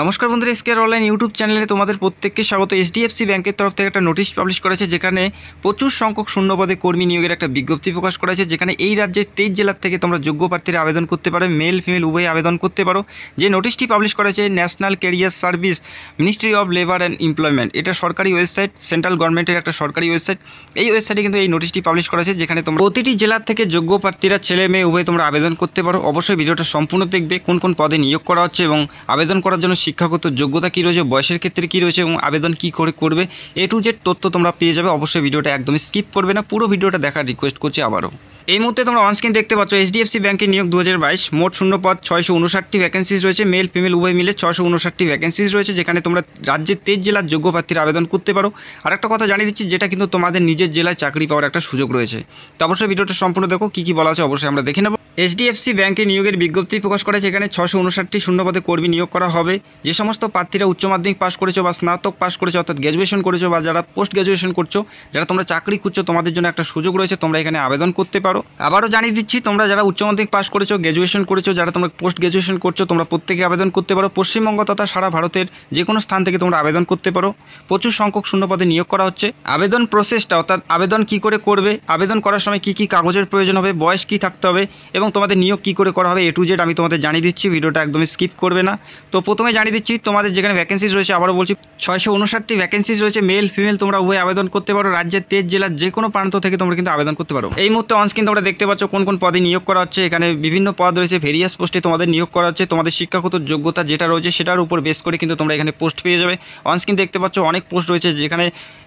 নমস্কার বন্ধুরা এসকেআর online YouTube চ্যানেলে তোমাদের প্রত্যেককে স্বাগত এইচডিএফসি ব্যাংকের তরফ থেকে একটা নোটিশ পাবলিশ করেছে যেখানে প্রচুর সংখ্যক শূন্যপদে কর্মী নিয়োগের একটা বিজ্ঞপ্তি প্রকাশ করেছে যেখানে এই রাজ্যের তেইশ জেলার থেকে তোমরা যোগ্য প্রার্থীরা আবেদন করতে পারো মেল ফিমেল উভয়ে আবেদন করতে পারো যে নোটিশটি পাবলিশ করেছে National Career Service Ministry of Labour and Employment এটা সরকারি ওয়েবসাইট সেন্ট্রাল গভর্নমেন্টের একটা সরকারি ওয়েবসাইট এই ওয়েবসাইটে কিন্তু এই নোটিশটি পাবলিশ করেছে যেখানে তোমরা প্রতিটি জেলার থেকে যোগ্য প্রার্থীরা ছেলে মেয়ে উভয় তোমরা আবেদন করতে পারো অবশ্যই ভিডিওটা সম্পূর্ণ দেখবে কোন কোন পদে নিয়োগ করা হচ্ছে এবং আবেদন করার জন্য শিক্ষাগত যোগ্যতা কী রয়েছে বয়সের ক্ষেত্রে কী রয়েছে এবং আবেদন কী করে করবে এ টু জেড তথ্য তোমরা পেয়ে যাবে অবশ্যই ভিডিওটা একদমই স্কিপ করবে না পুরো ভিডিওটা দেখার রিকোয়েস্ট করছি আবারও এই মুহূর্তে তোমরা অনস্ক্রিন দেখতে পাচ্ছ এইচডিএফসি ব্যাংকের নিয়োগ দু হাজার বাইশ মোট শূন্য পদ ছয়শো উনষাটটি ভ্যাকেন্সিজ রয়েছে মেল ফিমেল উভয় মিলে ছশো উনষাটটি ভ্যাকেন্সিজ রয়েছে যেখানে তোমরা রাজ্যের তেজ জেলার যোগ্য প্রার্থীরা আবেদন করতে পারো আর একটা কথা জানিয়ে দিচ্ছি যেটা কিন্তু তোমাদের নিজের জেলায় চাকরি পাওয়ার একটা সুযোগ রয়েছে তো অবশ্যই ভিডিওটা সম্পূর্ণ দেখো কী কী বলা আছে অবশ্যই আমরা দেখে নেব এইচডিএফসি ব্যাংকে নিয়োগের বিজ্ঞপ্তি প্রকাশ করেছে এখানে ছশো উনষাটটি শূন্যপদে কর্মী নিয়োগ করা হবে যে সমস্ত প্রার্থীরা উচ্চ মাধ্যমিক পাশ করেছো বা স্নাতক পাশ করেছো অর্থাৎ গ্র্যাজুয়েশন করেছো বা যারা পোস্ট গ্র্যাজুয়েশন করছো যারা তোমরা চাকরি খুঁজছো তোমাদের জন্য একটা সুযোগ রয়েছে তোমরা এখানে আবেদন করতে পারো আবারও জানিয়ে দিচ্ছি তোমরা যারা উচ্চ মাধ্যমিক পাশ করেছো গ্র্যাজুয়েশন করেছো যারা তোমরা পোস্ট গ্র্যাজুয়েশন করছো তোমরা প্রত্যেকে আবেদন করতে পারো পশ্চিমবঙ্গ তথা সারা ভারতের যে কোনো স্থান থেকে তোমরা আবেদন করতে পারো প্রচুর সংখ্যক শূন্যপদে নিয়োগ করা হচ্ছে আবেদন প্রসেসটা অর্থাৎ আবেদন কি করে করবে আবেদন করার সময় কি কি কাগজের প্রয়োজন হবে বয়স কি থাকতে হবে এবং এবং তোমাদের নিয়োগ কি করে করা হবে এ টু জেড আমি তোমাদের জানিয়ে দিচ্ছি ভিডিওটা একদমই স্কিপ করবে না তো প্রথমে জানিয়ে দিচ্ছি তোমাদের যেখানে ভ্যাকেন্সিজ রয়েছে আবারও বলছি ছয়শো উনষাটটি ভ্যাকেন্সিজ রয়েছে মেল ফিমেল তোমরা উভয় আবেদন করতে পারো রাজ্যের তেজ জেলার যে কোনো প্রান্ত থেকে তোমরা কিন্তু আবেদন করতে পারো এই মুহূর্তে অনস্ক্রিন তোমরা দেখতে পাচ্ছ কোন কোন পদে নিয়োগ করা হচ্ছে এখানে বিভিন্ন পদ রয়েছে ভেরিয়াস পোস্টে তোমাদের নিয়োগ করা হচ্ছে তোমাদের শিক্ষাগত যোগ্যতা যেটা রয়েছে সেটার উপর বেস করে কিন্তু তোমরা এখানে পোস্ট পেয়ে যাবে অনস্ক্রিন দেখতে পাচ্ছ অনেক পোস্ট রয়েছে যেখানে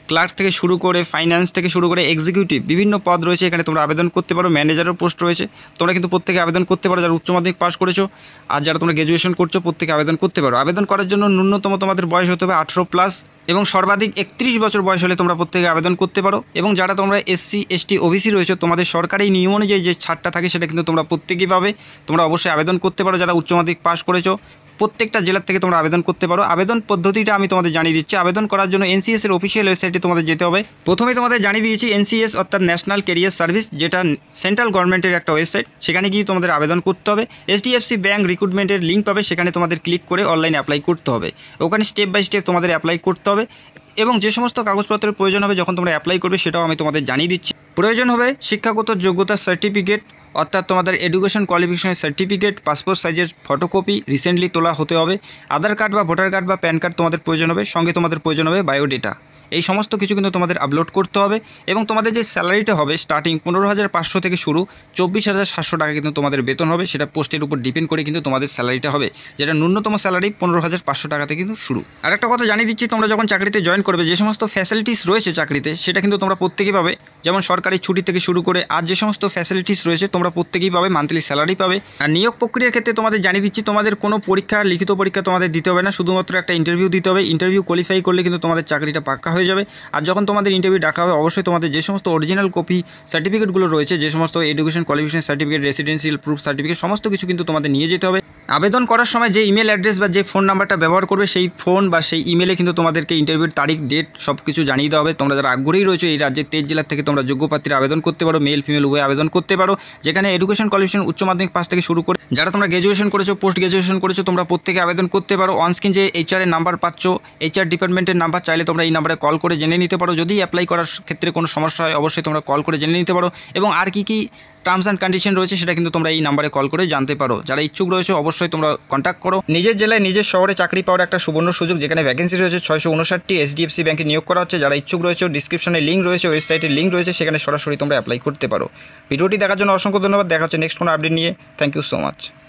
ক্লার্ক থেকে শুরু করে ফাইন্যান্স থেকে শুরু করে এক্সিকিউটিভ বিভিন্ন পদ রয়েছে এখানে তোমরা আবেদন করতে পারো ম্যানেজারের পোস্ট রয়েছে তোমরা কিন্তু প্রত্যেকে আবেদন করতে পারো যারা উচ্চ মাধ্যমিক পাশ করেছো আর যারা তোমরা গ্র্যাজুয়েশন করছো প্রত্যেকে আবেদন করতে পারো আবেদন করার জন্য ন্যূনতম তোমাদের বয়স হতে হবে আঠেরো প্লাস এবং সর্বাধিক একত্রিশ বছর বয়স হলে তোমরা প্রত্যেকে আবেদন করতে পারো এবং যারা তোমরা এসসি এসটি ওবিসি রয়েছে তোমাদের সরকারি নিয়ম অনুযায়ী যে ছাড়টা থাকে সেটা কিন্তু তোমরা প্রত্যেকেই পাবে তোমরা অবশ্যই আবেদন করতে পারো যারা উচ্চমাধ্যমিক পাশ করেছো প্রত্যেকটা জেলার থেকে তোমরা আবেদন করতে পারো আবেদন পদ্ধতিটা আমি তোমাদের জানিয়ে দিচ্ছি আবেদন করার জন্য এনসিএস এর অফিসিয়াল ওয়েবসাইটে তোমাদের যেতে হবে প্রথমে তোমাদের জানিয়ে দিয়েছি এনসিএস অর্থাৎ ন্যাশনাল কেরিয়ার সার্ভিস যেটা সেন্ট্রাল গভর্নমেন্টের একটা ওয়েবসাইট সেখানে গিয়ে তোমাদের আবেদন করতে হবে এইচডিএফসি ব্যাঙ্ক রিক্রুটমেন্টের লিঙ্ক পাবে সেখানে তোমাদের ক্লিক করে অনলাইনে অ্যাপ্লাই করতে হবে ওখানে স্টেপ বাই স্টেপ তোমাদের অ্যাপ্লাই করতে হবে হবে এবং যে সমস্ত কাগজপত্রের প্রয়োজন হবে যখন তোমরা অ্যাপ্লাই করবে সেটাও আমি তোমাদের জানিয়ে দিচ্ছি প্রয়োজন হবে শিক্ষাগত যোগ্যতার সার্টিফিকেট অর্থাৎ তোমাদের এডুকেশন কোয়ালিফিকেশনের সার্টিফিকেট পাসপোর্ট সাইজের ফটোকপি রিসেন্টলি তোলা হতে হবে আধার কার্ড বা ভোটার কার্ড বা প্যান কার্ড তোমাদের প্রয়োজন হবে সঙ্গে তোমাদের প্রয়োজন হবে বায়োডেটা এই সমস্ত কিছু কিন্তু তোমাদের আপলোড করতে হবে এবং তোমাদের যে স্যালারিটা হবে স্টার্টিং পনেরো হাজার পাঁচশো থেকে শুরু চব্বিশ হাজার সাতশো টাকা কিন্তু তোমাদের বেতন হবে সেটা পোস্টের উপর ডিপেন্ড করে কিন্তু তোমাদের স্যালারিটা হবে যেটা ন্যূনতম স্যালারি পনেরো হাজার পাঁচশো টাকাতে কিন্তু শুরু আর একটা কথা জানিয়ে দিচ্ছি তোমরা যখন চাকরিতে জয়েন করবে যে সমস্ত ফ্যাসিলিটিস রয়েছে চাকরিতে সেটা কিন্তু তোমরা প্রত্যেকেই পাবে যেমন সরকারি ছুটি থেকে শুরু করে আর যে সমস্ত ফ্যাসিলিটিস রয়েছে তোমরা প্রত্যেকেই পাবে মান্থলি স্যালারি পাবে আর নিয়োগ প্রক্রিয়ার ক্ষেত্রে তোমাদের জানিয়ে দিচ্ছি তোমাদের কোনো পরীক্ষা লিখিত পরীক্ষা তোমাদের দিতে হবে না শুধুমাত্র একটা ইন্টারভিউ দিতে হবে ইন্টারভিউ কোয়ালিফাই করলে কিন্তু তোমাদের চাকরিটা পাক্কা হয়ে যাবে আর যখন তোমাদের ইন্টারভিউ ডাকা হবে অবশ্যই তোমাদের যে সমস্ত অরিজিনাল কপি সার্টিফিকেটগুলো রয়েছে যে সমস্ত education qualification certificate residential proof certificate সমস্ত কিছু কিন্তু তোমাদের নিয়ে যেতে হবে আবেদন করার সময় যে ইমেল অ্যাড্রেস বা যে ফোন নাম্বারটা ব্যবহার করবে সেই ফোন বা সেই ইমেলে কিন্তু তোমাদেরকে ইন্টারভিউর তারিখ ডেট সব কিছু জানিয়ে দেওয়া হবে তোমরা যারা আগ্রহী রয়েছে এই রাজ্যের তেজ জেলার থেকে তোমরা যোগ্য পাত্রীর আবেদন করতে পারো মেল ফিমেল উভয় আবেদন করতে পারো যেখানে এডুকেশন কোয়ালিফিকেশন উচ্চ মাধ্যমিক পাশ থেকে শুরু করে যারা তোমরা গ্র্যাজুয়েশন করেছো পোস্ট গ্র্যাজুয়েশন করেছো তোমরা প্রত্যেকে আবেদন করতে পারো অনস্ক্রিন যে এইচআরের নাম্বার পাচ্ছ এইচআর ডিপার্টমেন্টের নাম্বার চাইলে তোমরা এই নাম্বারে কল করে জেনে নিতে পারো যদি অ্যাপ্লাই করার ক্ষেত্রে কোনো সমস্যা হয় অবশ্যই তোমরা কল করে জেনে নিতে পারো এবং আর কি কী টার্মস অ্যান্ড কন্ডিশন রয়েছে সেটা কিন্তু তোমরা এই নাম্বারে কল করে জানতে পারো যারা ইচ্ছুক রয়েছে অবশ্যই তোমরা কন্ট্যাক্ট করো নিজের জেলায় নিজের শহরে চাকরি পাওয়ার একটা সুবর্ণ সুযোগ যেখানে ভ্যাকেন্সি রয়েছে ছয়শো উনষাটটি এইচডিএফসি ব্যাংকে নিয়োগ করা হচ্ছে যারা ইচ্ছুক রয়েছে ডিসক্রিপশনে লিঙ্ক রয়েছে ওয়েবসাইটের লিঙ্ক রয়েছে সেখানে সরাসরি তোমরা অ্যাপ্লাই করতে পারো ভিডিওটি দেখার জন্য অসংখ্য ধন্যবাদ দেখা হচ্ছে নেক্সট কোনো আপডেট নিয়ে থ্যাংক ইউ সো মাচ